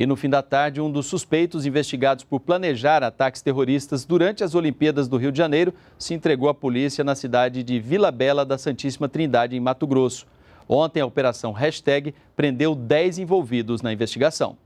E no fim da tarde, um dos suspeitos investigados por planejar ataques terroristas durante as Olimpíadas do Rio de Janeiro se entregou à polícia na cidade de Vila Bela da Santíssima Trindade, em Mato Grosso. Ontem, a operação Hashtag prendeu 10 envolvidos na investigação.